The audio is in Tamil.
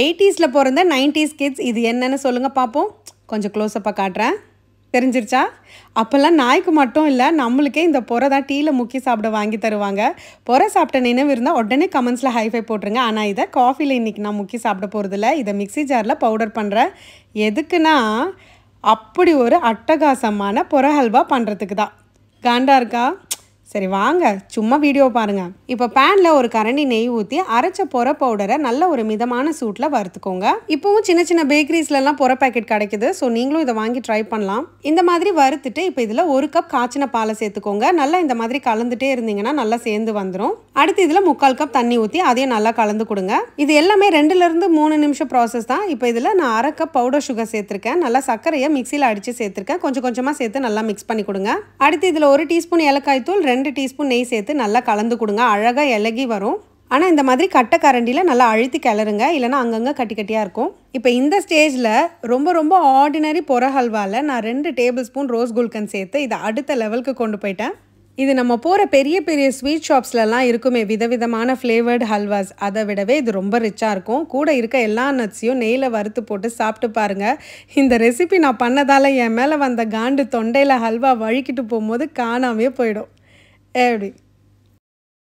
எயிட்டிஸில் பிறந்த நைன்டிஸ் கிட்ஸ் இது என்னென்னு சொல்லுங்கள் பார்ப்போம் கொஞ்சம் க்ளோஸ்அப்பாக காட்டுறேன் தெரிஞ்சிருச்சா அப்போல்லாம் நாய்க்கு மட்டும் இல்லை நம்மளுக்கே இந்த புறை தான் டீயில் முக்கி சாப்பிட வாங்கி தருவாங்க புறை சாப்பிட்ட நினைவு இருந்தால் உடனே கமெண்ட்ஸில் ஹைஃபை போட்டுருங்க ஆனால் இதை காஃபியில் இன்றைக்கி நான் முக்கி சாப்பிட போகிறதில்ல இதை மிக்சி ஜாரில் பவுடர் பண்ணுறேன் எதுக்குன்னா அப்படி ஒரு அட்டகாசமான புற ஹல்வா பண்ணுறதுக்கு தான் காண்டா இருக்கா சரி வாங்க சும்மா வீடியோ பாருங்கள் இப்போ பேனில் ஒரு கரண்டி நெய் ஊற்றி அரைச்ச புற பவுடரை நல்ல ஒரு மிதமான சூட்டில் வறுத்துக்கோங்க இப்போவும் சின்ன சின்ன பேக்கரிஸ்லலாம் புற பேக்கெட் கிடைக்குது ஸோ நீங்களும் இதை வாங்கி ட்ரை பண்ணலாம் இந்த மாதிரி வறுத்துட்டு இப்போ இதில் ஒரு கப் காய்ச்சின பாலை சேர்த்துக்கோங்க நல்லா இந்த மாதிரி கலந்துட்டே இருந்தீங்கன்னா நல்லா சேர்ந்து வந்துடும் அடுத்து இதில் முக்கால் கப் தண்ணி ஊற்றி அதையும் நல்லா கலந்து கொடுங்க இது எல்லாமே ரெண்டுலேருந்து மூணு நிமிஷம் ப்ராசஸ் தான் இப்போ இதில் நான் அரை கப் பவுடர் சுகர் சேர்த்துருக்கேன் நல்லா சர்க்கரையை மிக்சியில் அடித்து சேர்த்துருக்கேன் கொஞ்சம் கொஞ்சமாக சேர்த்து நல்லா மிக்ஸ் பண்ணி கொடுங்க அடுத்து இதில் ஒரு டீஸ்பூன் ஏலக்காய் தூள் ரெண்டு டீஸ்பூன் நெய் சேர்த்து நல்லா கலந்து கொடுங்க அழகாக இலகி வரும் ஆனால் இந்த மாதிரி கட்டை கரண்டியில் நல்லா அழுத்தி கிளறுங்க இல்லைனா அங்கங்கே கட்டி கட்டியாக இருக்கும் இப்போ இந்த ஸ்டேஜில் ரொம்ப ரொம்ப ஆர்டினரி பொற ஹல்வாவில் நான் ரெண்டு டேபிள் ஸ்பூன் ரோஸ் குல்கன் சேர்த்து இதை அடுத்த லெவலுக்கு கொண்டு போயிட்டேன் இது நம்ம போகிற பெரிய பெரிய ஸ்வீட் ஷாப்ஸ்லலாம் இருக்குமே விதவிதமான ஃப்ளேவர்டு ஹல்வாஸ் அதை விடவே இது ரொம்ப ரிச்சாக இருக்கும் கூட இருக்க எல்லா நட்ஸையும் நெய்யில் வறுத்து போட்டு சாப்பிட்டு பாருங்கள் இந்த ரெசிபி நான் பண்ணதால் என் மேலே வந்த காண்டு தொண்டையில் ஹல்வா வழுக்கிட்டு போகும்போது காணாமே போயிடும் Eric